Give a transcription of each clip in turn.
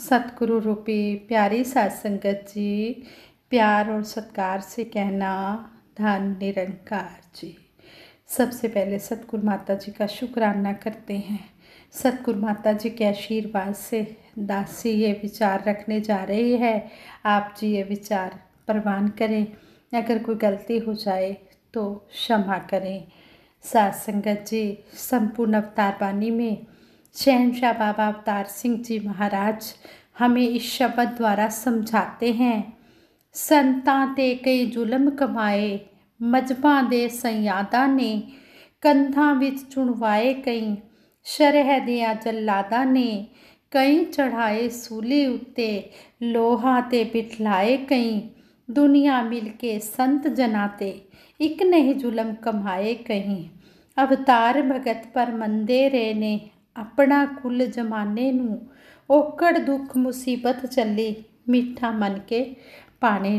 सतगुरु रूपी प्यारी सात संगत जी प्यार और सत्कार से कहना धन निरंकार जी सबसे पहले सतगुरु माता जी का शुक्राना करते हैं सतगुरु माता जी के आशीर्वाद से दासी ये विचार रखने जा रही है आप जी ये विचार प्रवान करें अगर कोई गलती हो जाए तो क्षमा करें सात संगत जी संपूर्ण अवतार वाणी में शाह बाबा अवतार सिंह जी महाराज हमें इस शब्द द्वारा समझाते हैं संतान ते कई जुलम कमाए मजबा दे संयादा ने कंधा विच चुनवाए कई शरह दया जल्लादा ने कई चढ़ाए सूले उत्ते लोहा ते पिठलाए कई दुनिया मिल के संत जनाते एक नहीं जुलम कमाए कहीं अवतार भगत पर मंदे रहने अपना कुल ਜਮਾਨੇ ਨੂੰ ਔਕੜ ਦੁੱਖ ਮੁਸੀਬਤ मीठा मन के पाने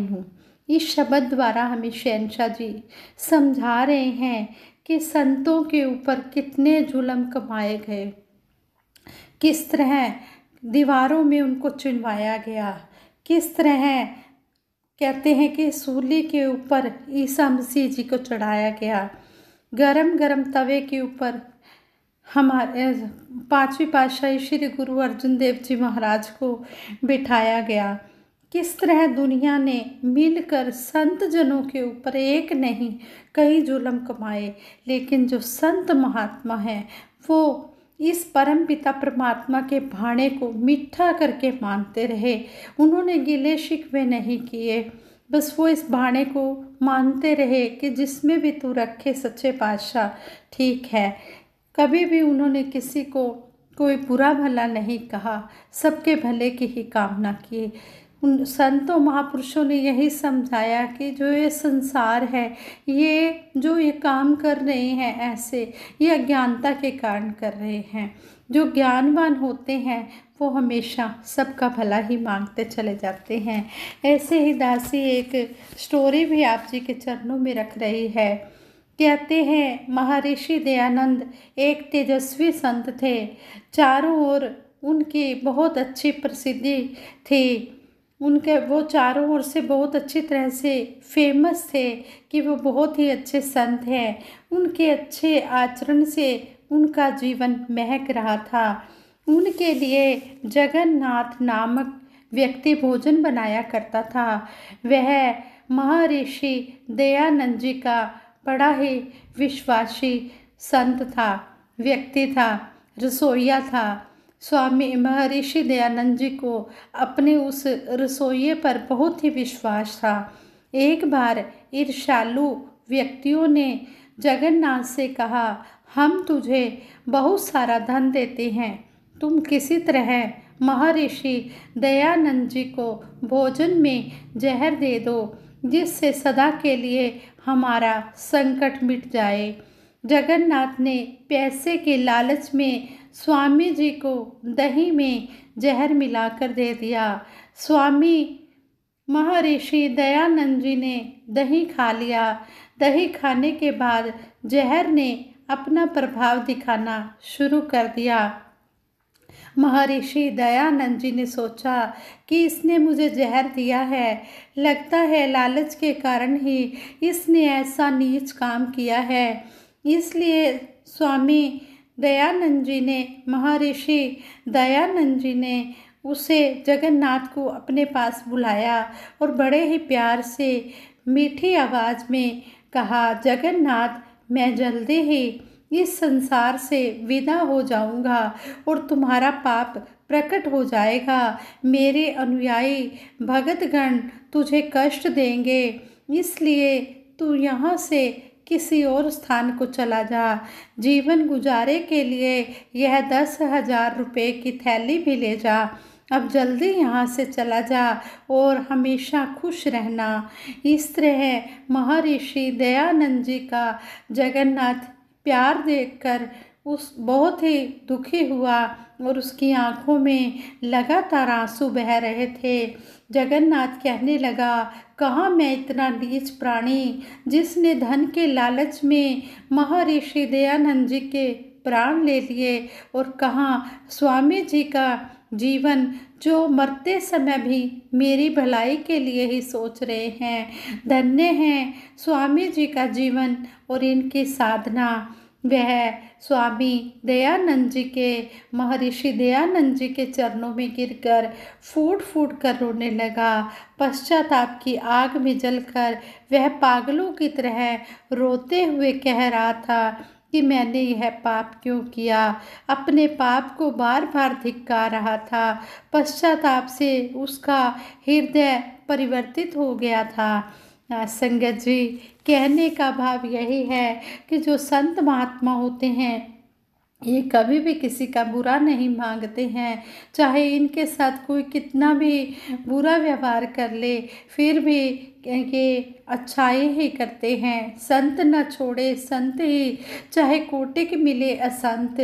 इस शब्द द्वारा हमें शहनशाह जी समझा रहे हैं कि संतों के ऊपर कितने जुलम कमाए गए किस तरह दीवारों में उनको चुनवाया गया किस तरह कहते हैं कि सूली के ऊपर ईसा मसीह जी को चढ़ाया गया गरम गरम तवे के ऊपर हमारे पांचवी पातशाही श्री गुरु अर्जुन देव जी महाराज को बिठाया गया किस तरह दुनिया ने मिलकर संत जनों के ऊपर एक नहीं कई जुल्म कमाए लेकिन जो संत महात्मा हैं वो इस परम पिता परमात्मा के भाणे को मिठा करके मानते रहे उन्होंने गिले शिकवे नहीं किए बस वो इस भाणे को मानते रहे कि जिसमें भी तू रखे सच्चे पातशाह ठीक है कभी भी उन्होंने किसी को कोई बुरा भला नहीं कहा सबके भले की ही कामना की उन संतों महापुरुषों ने यही समझाया कि जो ये संसार है ये जो ये काम कर रहे हैं ऐसे ये अज्ञानता के कारण कर रहे हैं जो ज्ञानवान होते हैं वो हमेशा सबका भला ही मांगते चले जाते हैं ऐसे ही दासी एक स्टोरी भी आप जी के चरणों में रख रही है कहते हैं महर्षि दयानंद एक तेजस्वी संत थे चारों ओर उनकी बहुत अच्छी प्रसिद्धि थी उनके वो चारों ओर से बहुत अच्छी तरह से फेमस थे कि वो बहुत ही अच्छे संत हैं उनके अच्छे आचरण से उनका जीवन महक रहा था उनके लिए जगन्नाथ नामक व्यक्ति भोजन बनाया करता था वह महर्षि दयानंद जी का बड़ा ही विश्वासी संत था व्यक्ति था रसोइया था स्वामी महर्षि दयानंद जी को अपने उस रसोइये पर बहुत ही विश्वास था एक बार ईर्षालु व्यक्तियों ने जगन्नाथ से कहा हम तुझे बहुत सारा धन देते हैं तुम किसी तरह महर्षि दयानंद जी को भोजन में जहर दे दो जिससे सदा के लिए हमारा संकट मिट जाए जगन्नाथ ने पैसे के लालच में स्वामी जी को दही में जहर मिलाकर दे दिया स्वामी महर्षि दयानंद जी ने दही खा लिया दही खाने के बाद जहर ने अपना प्रभाव दिखाना शुरू कर दिया महर्षि दयानंद जी ने सोचा कि इसने मुझे जहर दिया है लगता है लालच के कारण ही इसने ऐसा नीच काम किया है इसलिए स्वामी दयानंद जी ने महर्षि दयानंद जी ने उसे जगन्नाथ को अपने पास बुलाया और बड़े ही प्यार से मीठी आवाज़ में कहा जगन्नाथ मैं जल्दी ही इस संसार से विदा हो जाऊंगा और तुम्हारा पाप प्रकट हो जाएगा मेरे अनुयायी भगतगण तुझे कष्ट देंगे इसलिए तू यहाँ से किसी और स्थान को चला जा जीवन गुजारे के लिए यह दस हजार रुपये की थैली भी ले जा अब जल्दी यहाँ से चला जा और हमेशा खुश रहना इस तरह महर्षि दयानंद जी का जगन्नाथ प्यार देखकर उस बहुत ही दुखी हुआ और उसकी आंखों में लगातार आंसू बह रहे थे जगन्नाथ कहने लगा कहाँ मैं इतना नीच प्राणी जिसने धन के लालच में महर्षि दयानंद जी के प्राण ले लिए और कहा स्वामी जी का जीवन जो मरते समय भी मेरी भलाई के लिए ही सोच रहे हैं धन्य हैं स्वामी जी का जीवन और इनकी साधना वह स्वामी दयानंद जी के महर्षि दयानंद जी के चरणों में गिरकर फूट फूट कर रोने लगा पश्चाताप की आग में जलकर वह पागलों की तरह रोते हुए कह रहा था कि मैंने यह पाप क्यों किया अपने पाप को बार बार धिक्का रहा था पश्चाताप से उसका हृदय परिवर्तित हो गया था संगत जी कहने का भाव यही है कि जो संत महात्मा होते हैं ये कभी भी किसी का बुरा नहीं मांगते हैं चाहे इनके साथ कोई कितना भी बुरा व्यवहार कर ले फिर भी ये अच्छाई ही करते हैं संत न छोड़े संत ही चाहे कोटिक मिले असंत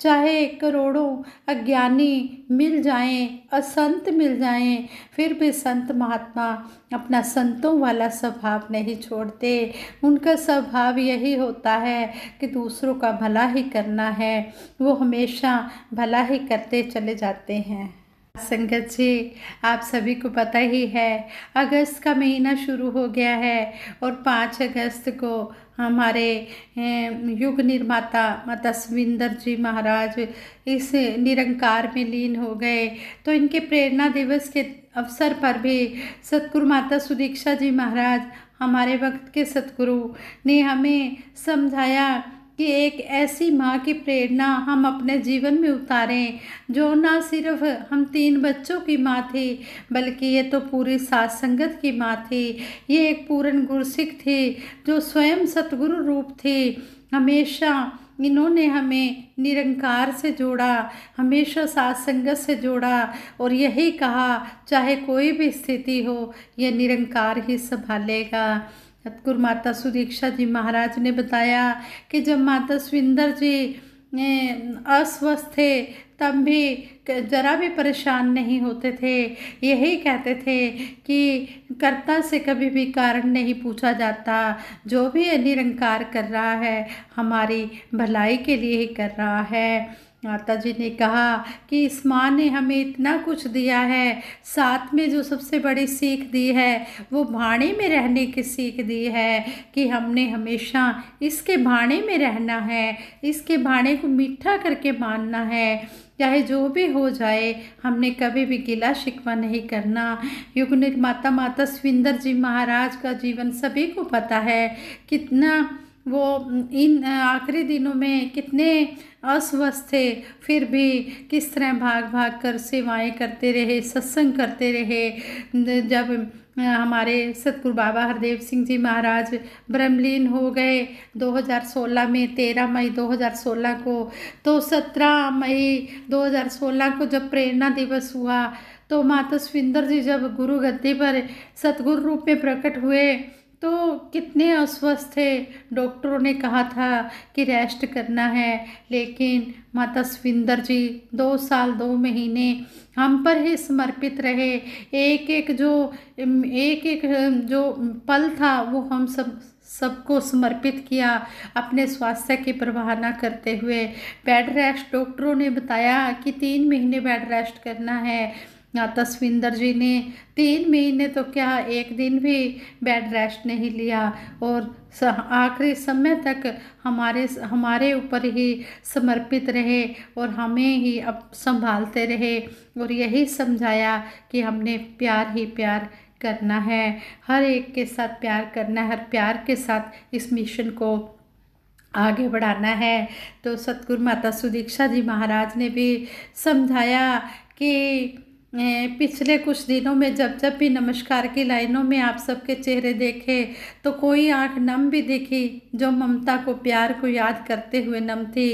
चाहे करोड़ों अज्ञानी मिल जाएं असंत मिल जाएं फिर भी संत महात्मा अपना संतों वाला स्वभाव नहीं छोड़ते उनका स्वभाव यही होता है कि दूसरों का भला ही करना है वो हमेशा भला ही करते चले जाते हैं संगत जी आप सभी को पता ही है अगस्त का महीना शुरू हो गया है और पाँच अगस्त को हमारे युग निर्माता माता सुविंदर जी महाराज इस निरंकार में लीन हो गए तो इनके प्रेरणा दिवस के अवसर पर भी सतगुरु माता सुदीक्षा जी महाराज हमारे वक्त के सतगुरु ने हमें समझाया कि एक ऐसी माँ की प्रेरणा हम अपने जीवन में उतारें जो ना सिर्फ हम तीन बच्चों की माँ थी बल्कि ये तो पूरी सास संगत की माँ थी ये एक पूर्ण गुरसिक थी जो स्वयं सतगुरु रूप थी हमेशा इन्होंने हमें निरंकार से जोड़ा हमेशा सास संगत से जोड़ा और यही कहा चाहे कोई भी स्थिति हो यह निरंकार ही संभालेगा सतगुरु माता सुदीक्षा जी महाराज ने बताया कि जब माता सुविंदर जी अस्वस्थ थे तब भी ज़रा भी परेशान नहीं होते थे यही कहते थे कि कर्ता से कभी भी कारण नहीं पूछा जाता जो भी निरंकार कर रहा है हमारी भलाई के लिए ही कर रहा है माता जी ने कहा कि इस माँ ने हमें इतना कुछ दिया है साथ में जो सबसे बड़ी सीख दी है वो भाड़े में रहने की सीख दी है कि हमने हमेशा इसके भाड़े में रहना है इसके भाड़े को मीठा करके मानना है चाहे जो भी हो जाए हमने कभी भी गिला शिकवा नहीं करना युग माता माता सविंदर जी महाराज का जीवन सभी को पता है कितना वो इन आखिरी दिनों में कितने अस्वस्थ थे फिर भी किस तरह भाग भाग कर सेवाएं करते रहे सत्संग करते रहे जब हमारे सतगुरु बाबा हरदेव सिंह जी महाराज ब्रह्मलीन हो गए 2016 में 13 मई 2016 को तो 17 मई 2016 को जब प्रेरणा दिवस हुआ तो माता सुविंदर जी जब गुरु गद्दी पर सतगुरु रूप में प्रकट हुए तो कितने अस्वस्थ थे डॉक्टरों ने कहा था कि रेस्ट करना है लेकिन माता सविंदर जी दो साल दो महीने हम पर ही समर्पित रहे एक एक जो एक एक जो पल था वो हम सब सबको समर्पित किया अपने स्वास्थ्य की न करते हुए बेड रेस्ट डॉक्टरों ने बताया कि तीन महीने बेड रेस्ट करना है तस्विंदर जी ने तीन महीने तो क्या एक दिन भी बेड रेस्ट नहीं लिया और आखिरी समय तक हमारे हमारे ऊपर ही समर्पित रहे और हमें ही अब संभालते रहे और यही समझाया कि हमने प्यार ही प्यार करना है हर एक के साथ प्यार करना है हर प्यार के साथ इस मिशन को आगे बढ़ाना है तो सतगुरु माता सुदीक्षा जी महाराज ने भी समझाया कि पिछले कुछ दिनों में जब जब भी नमस्कार की लाइनों में आप सबके चेहरे देखे तो कोई आंख नम भी देखी जो ममता को प्यार को याद करते हुए नम थी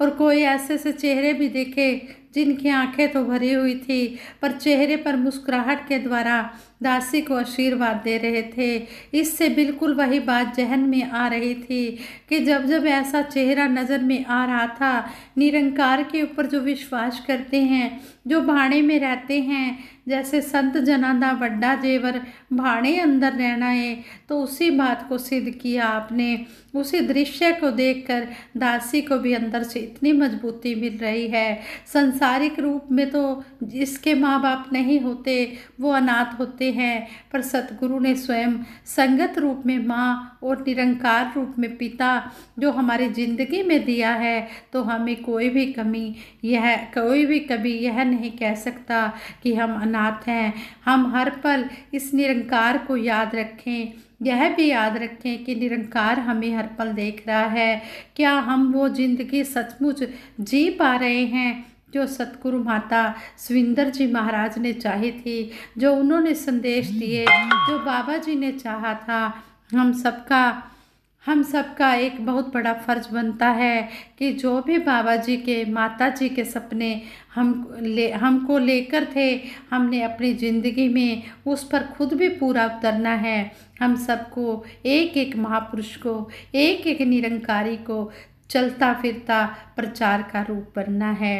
और कोई ऐसे ऐसे चेहरे भी देखे जिनकी आंखें तो भरी हुई थी पर चेहरे पर मुस्कुराहट के द्वारा दासी को आशीर्वाद दे रहे थे इससे बिल्कुल वही बात जहन में आ रही थी कि जब जब ऐसा चेहरा नज़र में आ रहा था निरंकार के ऊपर जो विश्वास करते हैं जो भाड़े में रहते हैं जैसे संत जना का व्डा जेवर भाड़े अंदर रहना है तो उसी बात को सिद्ध किया आपने उसी दृश्य को देखकर दासी को भी अंदर से इतनी मजबूती मिल रही है संसारिक रूप में तो जिसके माँ बाप नहीं होते वो अनाथ होते हैं पर सतगुरु ने स्वयं संगत रूप में माँ और निरंकार रूप में पिता जो हमारी ज़िंदगी में दिया है तो हमें कोई भी कमी यह कोई भी कभी यह नहीं नहीं कह सकता कि हम अनाथ हैं हम हर पल इस निरंकार को याद रखें यह भी याद रखें कि निरंकार हमें हर पल देख रहा है क्या हम वो जिंदगी सचमुच जी पा रहे हैं जो सतगुरु माता सुविंदर जी महाराज ने चाही थी जो उन्होंने संदेश दिए जो बाबा जी ने चाहा था हम सबका हम सबका एक बहुत बड़ा फ़र्ज बनता है कि जो भी बाबा जी के माता जी के सपने हम ले हमको लेकर थे हमने अपनी ज़िंदगी में उस पर खुद भी पूरा उतरना है हम सबको एक एक महापुरुष को एक एक निरंकारी को चलता फिरता प्रचार का रूप बनना है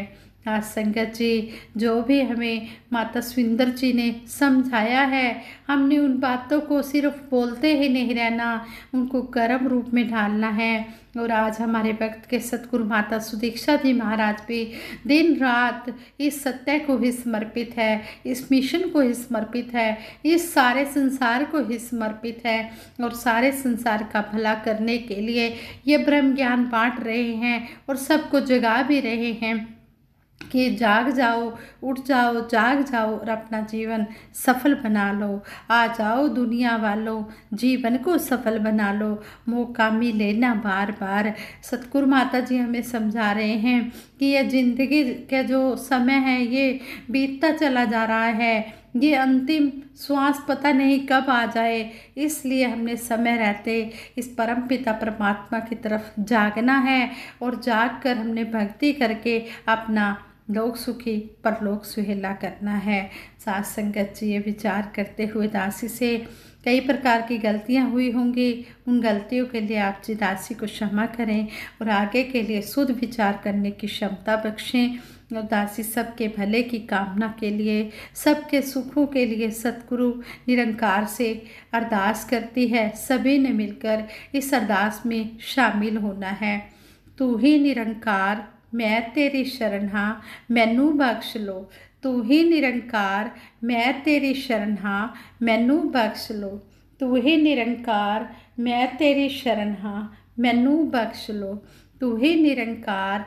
आज संगत जी जो भी हमें माता सुंदर जी ने समझाया है हमने उन बातों को सिर्फ बोलते ही नहीं रहना उनको गर्म रूप में ढालना है और आज हमारे वक्त के सतगुरु माता सुदीक्षा जी महाराज भी दिन रात इस सत्य को ही समर्पित है इस मिशन को ही समर्पित है इस सारे संसार को ही समर्पित है और सारे संसार का भला करने के लिए ये ब्रह्म ज्ञान बांट रहे हैं और सबको जगा भी रहे हैं कि जाग जाओ उठ जाओ जाग जाओ और अपना जीवन सफल बना लो आ जाओ दुनिया वालों जीवन को सफल बना लो मौका मिलेना बार बार सतगुरु माता जी हमें समझा रहे हैं कि यह ज़िंदगी का जो समय है ये बीतता चला जा रहा है ये अंतिम श्वास पता नहीं कब आ जाए इसलिए हमने समय रहते इस परम पिता परमात्मा की तरफ जागना है और जाग कर हमने भक्ति करके अपना लोक सुखी परलोक सुहेला करना है सास संगत जी ये विचार करते हुए दासी से कई प्रकार की गलतियां हुई होंगी उन गलतियों के लिए आप जी दासी को क्षमा करें और आगे के लिए शुद्ध विचार करने की क्षमता बख्शें उदासी सबके भले की कामना के लिए सबके सुखों के लिए सतगुरु निरंकार से अरदास करती है सभी ने मिलकर इस अरदास में शामिल होना है तू ही निरंकार मैं तेरी शरण हाँ मैनू बख्श लो तू ही निरंकार मैं तेरी शरण हाँ मैनू बख्श लो तू ही निरंकार मैं तेरी शरण हाँ मैनू बख्श लो तू ही निरंकार